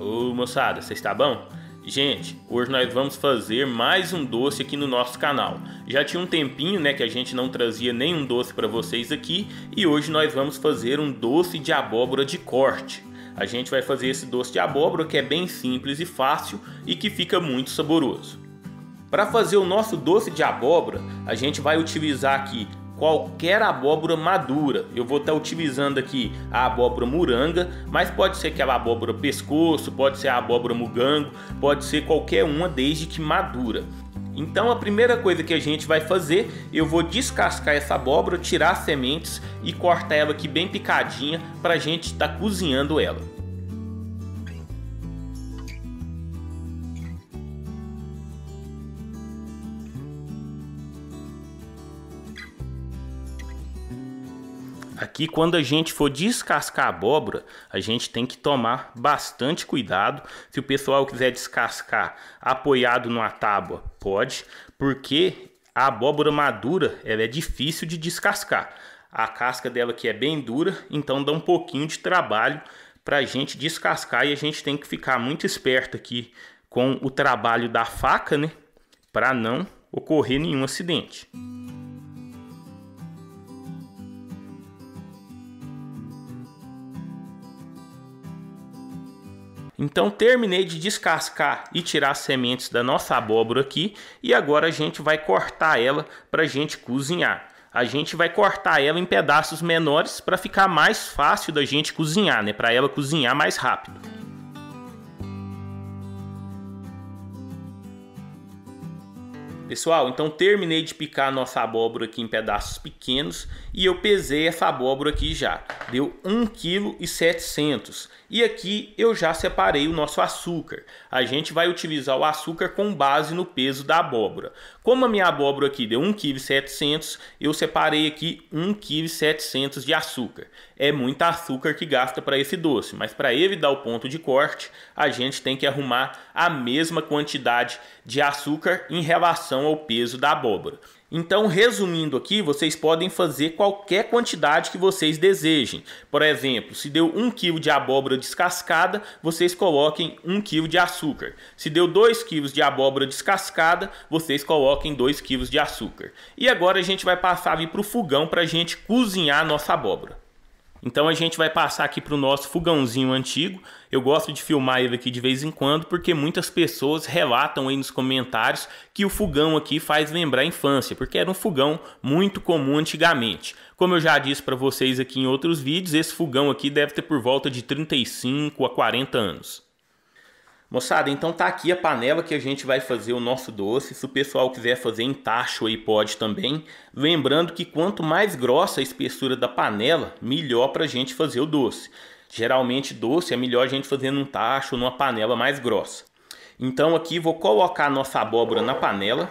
Ô moçada, você está bom? Gente, hoje nós vamos fazer mais um doce aqui no nosso canal. Já tinha um tempinho, né, que a gente não trazia nenhum doce para vocês aqui, e hoje nós vamos fazer um doce de abóbora de corte. A gente vai fazer esse doce de abóbora que é bem simples e fácil e que fica muito saboroso. Para fazer o nosso doce de abóbora, a gente vai utilizar aqui qualquer abóbora madura. Eu vou estar utilizando aqui a abóbora muranga, mas pode ser aquela abóbora pescoço, pode ser a abóbora mugango, pode ser qualquer uma desde que madura. Então a primeira coisa que a gente vai fazer, eu vou descascar essa abóbora, tirar as sementes e cortar ela aqui bem picadinha para a gente estar tá cozinhando ela. Aqui, quando a gente for descascar a abóbora, a gente tem que tomar bastante cuidado. Se o pessoal quiser descascar apoiado numa tábua, pode, porque a abóbora madura ela é difícil de descascar. A casca dela que é bem dura, então dá um pouquinho de trabalho para a gente descascar e a gente tem que ficar muito esperto aqui com o trabalho da faca, né? Para não ocorrer nenhum acidente. Então terminei de descascar e tirar as sementes da nossa abóbora aqui e agora a gente vai cortar ela para a gente cozinhar. A gente vai cortar ela em pedaços menores para ficar mais fácil da gente cozinhar, né? Para ela cozinhar mais rápido. Pessoal, então terminei de picar a nossa abóbora aqui em pedaços pequenos e eu pesei essa abóbora aqui já. Deu 1,7 kg e aqui eu já separei o nosso açúcar. A gente vai utilizar o açúcar com base no peso da abóbora. Como a minha abóbora aqui deu 1,7 kg, eu separei aqui 1,7 kg de açúcar. É muito açúcar que gasta para esse doce, mas para evitar o ponto de corte, a gente tem que arrumar a mesma quantidade de açúcar em relação ao peso da abóbora. Então, resumindo aqui, vocês podem fazer qualquer quantidade que vocês desejem. Por exemplo, se deu 1 kg de abóbora descascada, vocês coloquem 1 kg de açúcar. Se deu 2 kg de abóbora descascada, vocês coloquem 2 kg de açúcar. E agora a gente vai passar para o fogão para a gente cozinhar a nossa abóbora. Então a gente vai passar aqui para o nosso fogãozinho antigo. Eu gosto de filmar ele aqui de vez em quando, porque muitas pessoas relatam aí nos comentários que o fogão aqui faz lembrar a infância, porque era um fogão muito comum antigamente. Como eu já disse para vocês aqui em outros vídeos, esse fogão aqui deve ter por volta de 35 a 40 anos. Moçada, então tá aqui a panela que a gente vai fazer o nosso doce. Se o pessoal quiser fazer em tacho aí pode também. Lembrando que quanto mais grossa a espessura da panela, melhor pra gente fazer o doce. Geralmente doce é melhor a gente fazer num tacho, numa panela mais grossa. Então aqui vou colocar a nossa abóbora na panela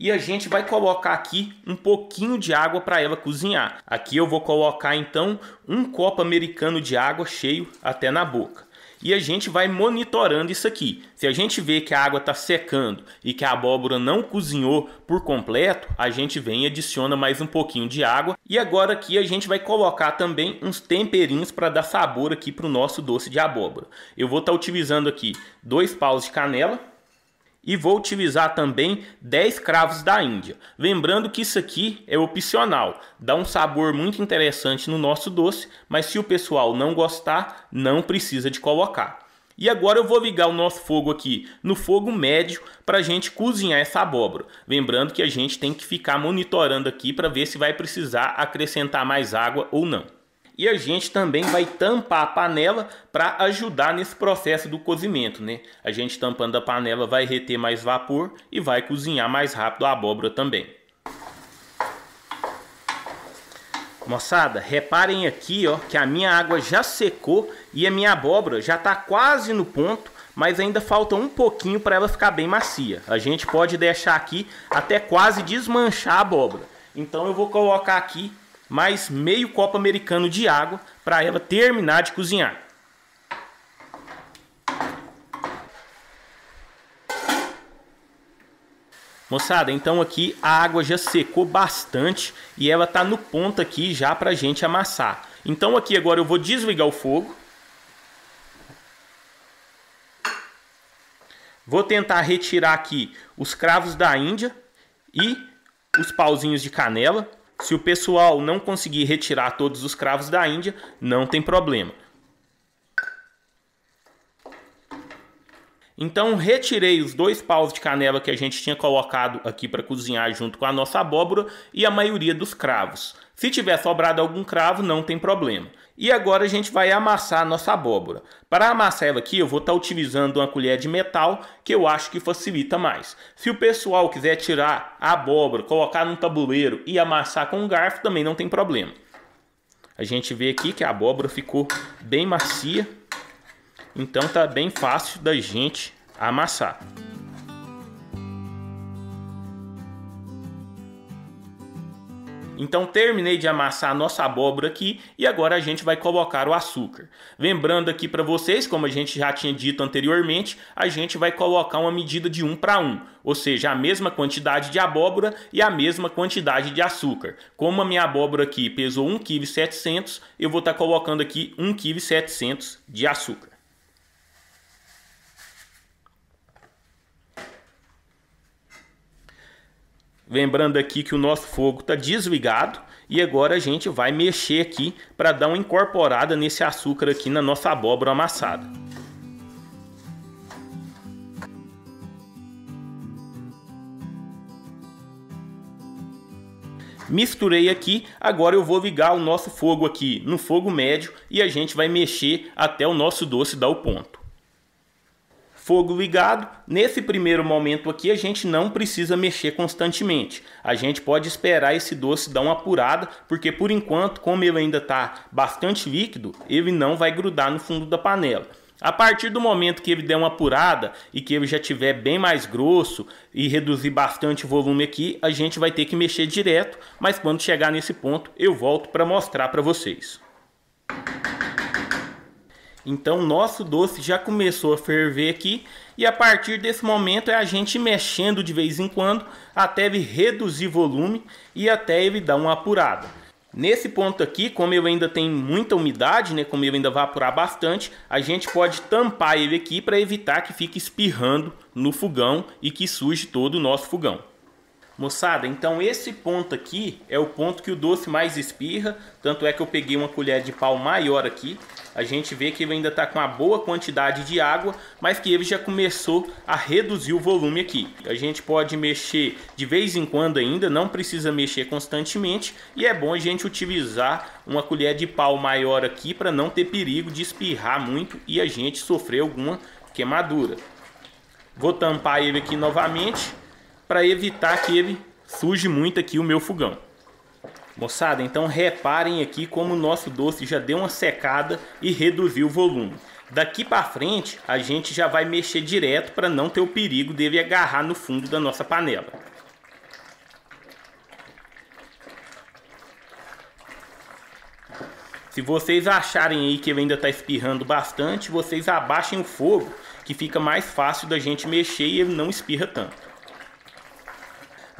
e a gente vai colocar aqui um pouquinho de água para ela cozinhar. Aqui eu vou colocar então um copo americano de água cheio até na boca. E a gente vai monitorando isso aqui. Se a gente vê que a água está secando e que a abóbora não cozinhou por completo, a gente vem e adiciona mais um pouquinho de água. E agora aqui a gente vai colocar também uns temperinhos para dar sabor aqui para o nosso doce de abóbora. Eu vou estar tá utilizando aqui dois paus de canela, e vou utilizar também 10 cravos da Índia. Lembrando que isso aqui é opcional, dá um sabor muito interessante no nosso doce, mas se o pessoal não gostar, não precisa de colocar. E agora eu vou ligar o nosso fogo aqui no fogo médio para a gente cozinhar essa abóbora. Lembrando que a gente tem que ficar monitorando aqui para ver se vai precisar acrescentar mais água ou não e a gente também vai tampar a panela para ajudar nesse processo do cozimento, né? A gente tampando a panela vai reter mais vapor e vai cozinhar mais rápido a abóbora também. Moçada, reparem aqui ó, que a minha água já secou e a minha abóbora já está quase no ponto, mas ainda falta um pouquinho para ela ficar bem macia. A gente pode deixar aqui até quase desmanchar a abóbora. Então eu vou colocar aqui mais meio copo americano de água para ela terminar de cozinhar. Moçada, então aqui a água já secou bastante e ela tá no ponto aqui já pra gente amassar. Então aqui agora eu vou desligar o fogo. Vou tentar retirar aqui os cravos da Índia e os pauzinhos de canela. Se o pessoal não conseguir retirar todos os cravos da Índia, não tem problema. Então retirei os dois paus de canela que a gente tinha colocado aqui para cozinhar junto com a nossa abóbora e a maioria dos cravos. Se tiver sobrado algum cravo, não tem problema. E agora a gente vai amassar a nossa abóbora. Para amassar ela aqui, eu vou estar tá utilizando uma colher de metal, que eu acho que facilita mais. Se o pessoal quiser tirar a abóbora, colocar num tabuleiro e amassar com um garfo, também não tem problema. A gente vê aqui que a abóbora ficou bem macia, então tá bem fácil da gente amassar. Então terminei de amassar a nossa abóbora aqui e agora a gente vai colocar o açúcar. Lembrando aqui para vocês, como a gente já tinha dito anteriormente, a gente vai colocar uma medida de 1 para 1, ou seja, a mesma quantidade de abóbora e a mesma quantidade de açúcar. Como a minha abóbora aqui pesou 1,7 kg, eu vou estar tá colocando aqui 1,7 kg de açúcar. Lembrando aqui que o nosso fogo está desligado e agora a gente vai mexer aqui para dar uma incorporada nesse açúcar aqui na nossa abóbora amassada. Misturei aqui, agora eu vou ligar o nosso fogo aqui no fogo médio e a gente vai mexer até o nosso doce dar o ponto fogo ligado. Nesse primeiro momento aqui, a gente não precisa mexer constantemente. A gente pode esperar esse doce dar uma apurada, porque por enquanto, como ele ainda está bastante líquido, ele não vai grudar no fundo da panela. A partir do momento que ele der uma apurada e que ele já tiver bem mais grosso e reduzir bastante o volume aqui, a gente vai ter que mexer direto, mas quando chegar nesse ponto eu volto para mostrar para vocês. Então, nosso doce já começou a ferver aqui e a partir desse momento é a gente mexendo de vez em quando até ele reduzir volume e até ele dar uma apurada. Nesse ponto aqui, como eu ainda tem muita umidade, né, como eu ainda vai apurar bastante, a gente pode tampar ele aqui para evitar que fique espirrando no fogão e que suje todo o nosso fogão. Moçada, então esse ponto aqui é o ponto que o doce mais espirra, tanto é que eu peguei uma colher de pau maior aqui. A gente vê que ele ainda está com uma boa quantidade de água, mas que ele já começou a reduzir o volume aqui. A gente pode mexer de vez em quando ainda, não precisa mexer constantemente. E é bom a gente utilizar uma colher de pau maior aqui para não ter perigo de espirrar muito e a gente sofrer alguma queimadura. Vou tampar ele aqui novamente para evitar que ele suje muito aqui o meu fogão. Moçada, então reparem aqui como o nosso doce já deu uma secada e reduziu o volume. Daqui para frente, a gente já vai mexer direto para não ter o perigo dele agarrar no fundo da nossa panela. Se vocês acharem aí que ele ainda está espirrando bastante, vocês abaixem o fogo, que fica mais fácil da gente mexer e ele não espirra tanto.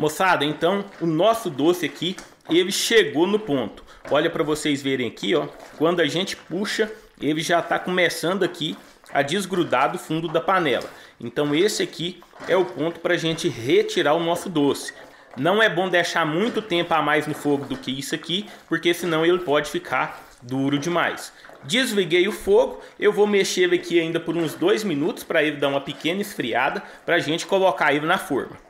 Moçada, então o nosso doce aqui, ele chegou no ponto. Olha para vocês verem aqui, ó. Quando a gente puxa, ele já está começando aqui a desgrudar do fundo da panela. Então esse aqui é o ponto para a gente retirar o nosso doce. Não é bom deixar muito tempo a mais no fogo do que isso aqui, porque senão ele pode ficar duro demais. Desliguei o fogo, eu vou mexer ele aqui ainda por uns dois minutos para ele dar uma pequena esfriada, para a gente colocar ele na forma.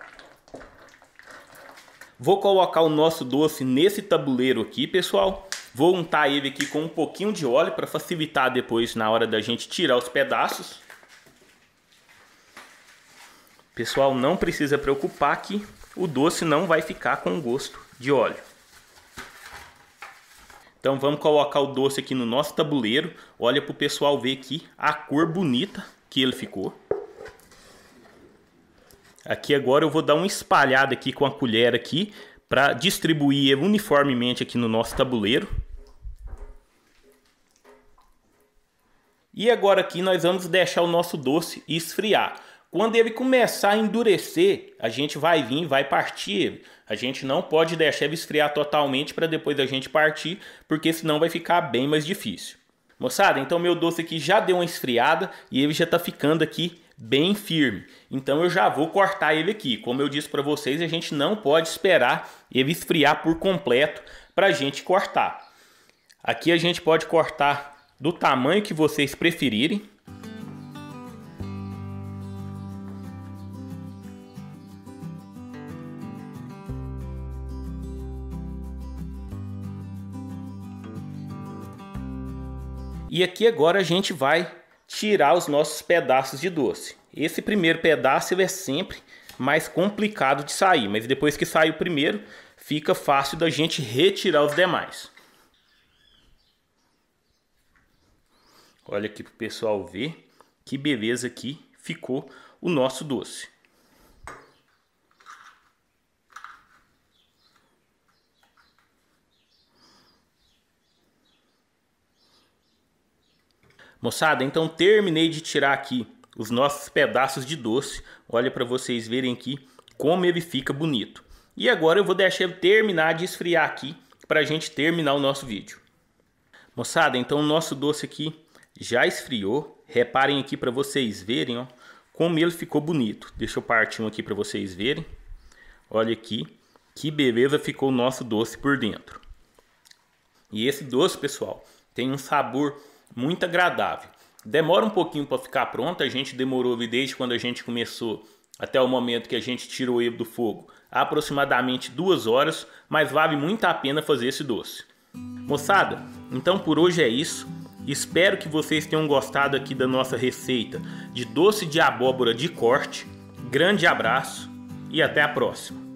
Vou colocar o nosso doce nesse tabuleiro aqui, pessoal. Vou untar ele aqui com um pouquinho de óleo para facilitar depois na hora da gente tirar os pedaços. Pessoal, não precisa preocupar que o doce não vai ficar com gosto de óleo. Então vamos colocar o doce aqui no nosso tabuleiro. Olha para o pessoal ver aqui a cor bonita que ele ficou. Aqui agora eu vou dar uma espalhada aqui com a colher aqui para distribuir uniformemente aqui no nosso tabuleiro. E agora aqui nós vamos deixar o nosso doce esfriar. Quando ele começar a endurecer, a gente vai vir, e vai partir A gente não pode deixar ele esfriar totalmente para depois a gente partir, porque senão vai ficar bem mais difícil. Moçada, então meu doce aqui já deu uma esfriada e ele já está ficando aqui bem firme. Então eu já vou cortar ele aqui. Como eu disse para vocês, a gente não pode esperar ele esfriar por completo para a gente cortar. Aqui a gente pode cortar do tamanho que vocês preferirem. E aqui agora a gente vai tirar os nossos pedaços de doce. Esse primeiro pedaço é sempre mais complicado de sair, mas depois que sai o primeiro, fica fácil da gente retirar os demais. Olha aqui para o pessoal ver que beleza que ficou o nosso doce. Moçada, então terminei de tirar aqui os nossos pedaços de doce. Olha para vocês verem aqui como ele fica bonito. E agora eu vou deixar ele terminar de esfriar aqui para a gente terminar o nosso vídeo. Moçada, então o nosso doce aqui já esfriou. Reparem aqui para vocês verem ó, como ele ficou bonito. Deixa eu partir um aqui para vocês verem. Olha aqui que beleza ficou o nosso doce por dentro. E esse doce, pessoal, tem um sabor muito agradável. Demora um pouquinho para ficar pronta, a gente demorou desde quando a gente começou até o momento que a gente tirou ele do fogo, aproximadamente duas horas, mas vale muito a pena fazer esse doce. Moçada, então por hoje é isso. Espero que vocês tenham gostado aqui da nossa receita de doce de abóbora de corte. Grande abraço e até a próxima!